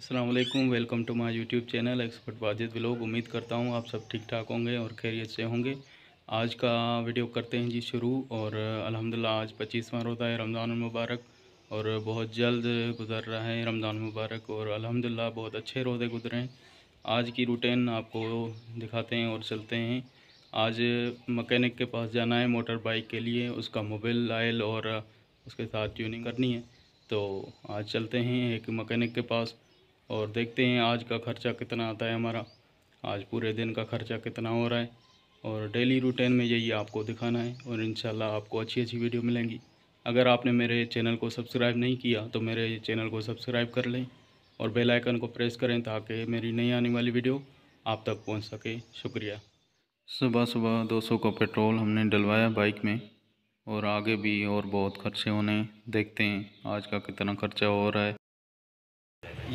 Aslam welcome to my YouTube channel expert Wajid blog उम्मीद करता हूँ आप सब ठीक ठाक होंगे और खैरियत से होंगे आज का वीडियो करते हैं जी शुरू और अल्हम्दुलिल्लाह आज पच्चीसवां रोज़ा है रमज़ान मुबारक और बहुत जल्द गुजर रहा है रमज़ान मुबारक और अल्हम्दुलिल्लाह बहुत अच्छे रोज़े गुजरे हैं आज की रूटीन आपको दिखाते हैं और चलते हैं आज मकैनिक के पास जाना है मोटर बाइक के लिए उसका मोबाइल आयल और उसके साथ ट्यूनिंग करनी है तो आज चलते हैं एक मकैनिक के पास और देखते हैं आज का खर्चा कितना आता है हमारा आज पूरे दिन का खर्चा कितना हो रहा है और डेली रूटीन में यही आपको दिखाना है और इन आपको अच्छी अच्छी वीडियो मिलेंगी अगर आपने मेरे चैनल को सब्सक्राइब नहीं किया तो मेरे चैनल को सब्सक्राइब कर लें और बेल आइकन को प्रेस करें ताकि मेरी नई आने वाली वीडियो आप तक पहुंच सके शुक्रिया सुबह सुबह 200 का पेट्रोल हमने डलवाया बाइक में और आगे भी और बहुत खर्चे होने देखते हैं आज का कितना खर्चा हो रहा है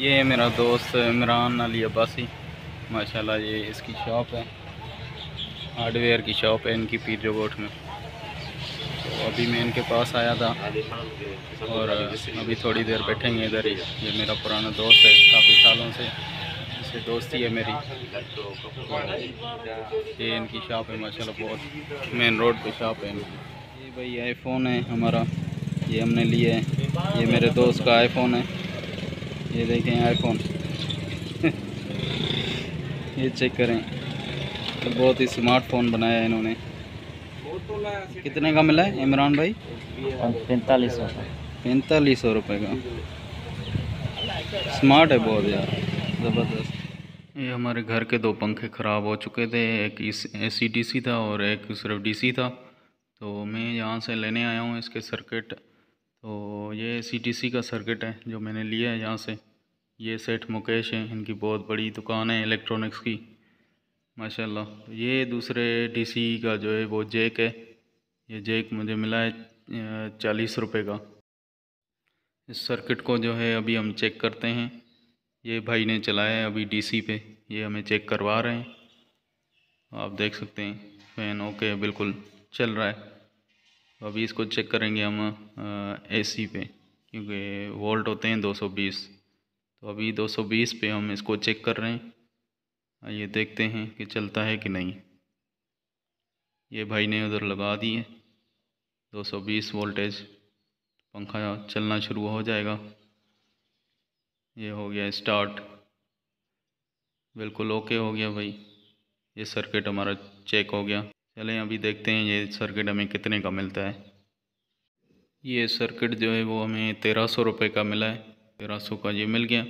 ये मेरा दोस्त इमरान अली अब्बासी माशाल्लाह ये इसकी शॉप है हार्डवेयर की शॉप है इनकी पीर रोबोट में तो अभी मैं इनके पास आया था और अभी थोड़ी देर बैठेंगे इधर ही ये मेरा पुराना दोस्त है काफ़ी सालों से इससे दोस्ती है मेरी ये इनकी शॉप है माशाल्लाह बहुत मेन रोड पे शॉप है इनकी ये भाई आईफोन है हमारा ये हमने लिया है ये मेरे दोस्त का आईफोन है ये देखें आईफोन ये चेक करें तो बहुत ही स्मार्टफोन बनाया है इन्होंने कितने का मिला है इमरान भाई पैंतालीस सौ पैंतालीस सौ रुपये का स्मार्ट है बहुत यार ज़बरदस्त ये हमारे घर के दो पंखे ख़राब हो चुके थे एक ए सी डी सी था और एक सिर्फ डी सी था तो मैं यहाँ से लेने आया हूँ इसके सर्किट तो ये सी का सर्किट है जो मैंने लिया है यहाँ से ये सेठ मुकेश हैं इनकी बहुत बड़ी दुकान है इलेक्ट्रॉनिक्स की माशाल्लाह ये दूसरे डीसी का जो है वो जेक है ये जेक मुझे मिला है चालीस रुपये का इस सर्किट को जो है अभी हम चेक करते हैं ये भाई ने चलाया है अभी डीसी पे ये हमें चेक करवा रहे हैं आप देख सकते हैं फैन ओके बिल्कुल चल रहा है तो अभी इसको चेक करेंगे हम एसी पे क्योंकि वोल्ट होते हैं 220 तो अभी 220 पे हम इसको चेक कर रहे हैं ये देखते हैं कि चलता है कि नहीं ये भाई ने उधर लगा दी है 220 वोल्टेज पंखा चलना शुरू हो जाएगा ये हो गया स्टार्ट बिल्कुल ओके हो गया भाई ये सर्किट हमारा चेक हो गया चलें अभी देखते हैं ये सर्किट हमें कितने का मिलता है ये सर्किट जो है वो हमें तेरह सौ रुपये का मिला है तेरह सौ का ये मिल गया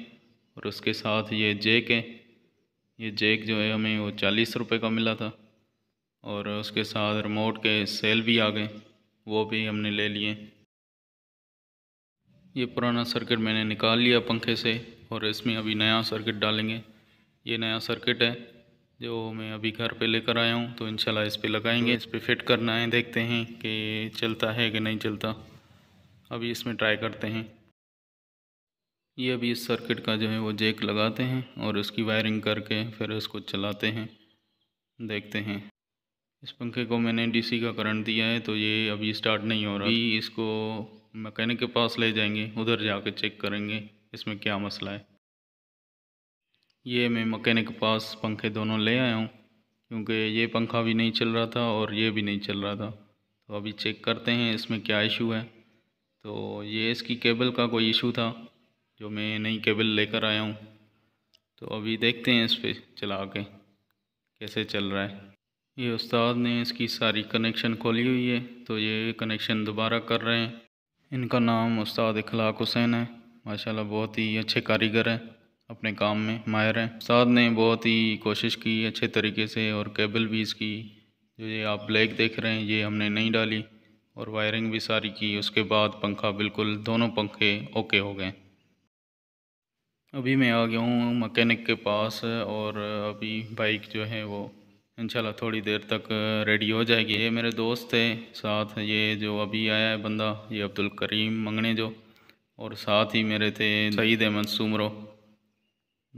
और उसके साथ ये जेक है ये जेक जो है हमें वो चालीस रुपये का मिला था और उसके साथ रिमोट के सेल भी आ गए वो भी हमने ले लिए ये पुराना सर्किट मैंने निकाल लिया पंखे से और इसमें अभी नया सर्किट डालेंगे ये नया सर्किट है जो मैं अभी घर पे लेकर आया हूँ तो इंशाल्लाह इस पे लगाएंगे इस पे फिट करना है देखते हैं कि चलता है कि नहीं चलता अभी इसमें ट्राई करते हैं ये अभी इस सर्किट का जो है वो जेक लगाते हैं और उसकी वायरिंग करके फिर उसको चलाते हैं देखते हैं इस पंखे को मैंने डीसी का करंट दिया है तो ये अभी स्टार्ट नहीं हो रहा अभी इसको मैकेनिक के पास ले जाएंगे उधर जाके चेक करेंगे इसमें क्या मसला है ये मैं मकैनिक के पास पंखे दोनों ले आया हूँ क्योंकि ये पंखा भी नहीं चल रहा था और ये भी नहीं चल रहा था तो अभी चेक करते हैं इसमें क्या इशू है तो ये इसकी केबल का कोई इशू था जो मैं नई केबल लेकर आया हूँ तो अभी देखते हैं इस पर चला के कैसे चल रहा है ये उस्ताद ने इसकी सारी कनेक्शन खोली हुई है तो ये कनेक्शन दोबारा कर रहे हैं इनका नाम उस्ताद इखलाक हुसैन है माशाल्लाह बहुत ही अच्छे कारीगर हैं अपने काम में माहिर हैं उस्ताद ने बहुत ही कोशिश की अच्छे तरीके से और केबल भी इसकी जो ये आप ब्लैक देख रहे हैं ये हमने नहीं डाली और वायरिंग भी सारी की उसके बाद पंखा बिल्कुल दोनों पंखे ओके हो गए अभी मैं आ गया हूँ मकैनिक के पास और अभी बाइक जो है वो इंशाल्लाह थोड़ी देर तक रेडी हो जाएगी ये मेरे दोस्त थे साथ ये जो अभी आया है बंदा ये अब्दुल करीम मंगने जो और साथ ही मेरे थे सईद अहमद सुमरो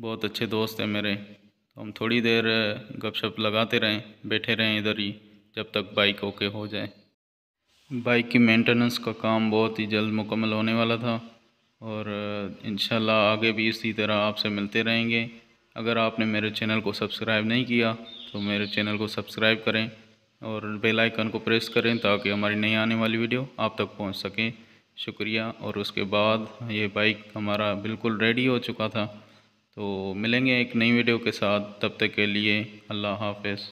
बहुत अच्छे दोस्त हैं मेरे तो हम थोड़ी देर गपशप लगाते रहें बैठे रहें इधर ही जब तक बाइक ओके हो जाए बाइक की मेंटेनेंस का काम बहुत ही जल्द मुकम्मल होने वाला था और इन आगे भी इसी तरह आपसे मिलते रहेंगे अगर आपने मेरे चैनल को सब्सक्राइब नहीं किया तो मेरे चैनल को सब्सक्राइब करें और बेल आइकन को प्रेस करें ताकि हमारी नई आने वाली वीडियो आप तक पहुंच सके शुक्रिया और उसके बाद ये बाइक हमारा बिल्कुल रेडी हो चुका था तो मिलेंगे एक नई वीडियो के साथ तब तक के लिए अल्लाह हाफ़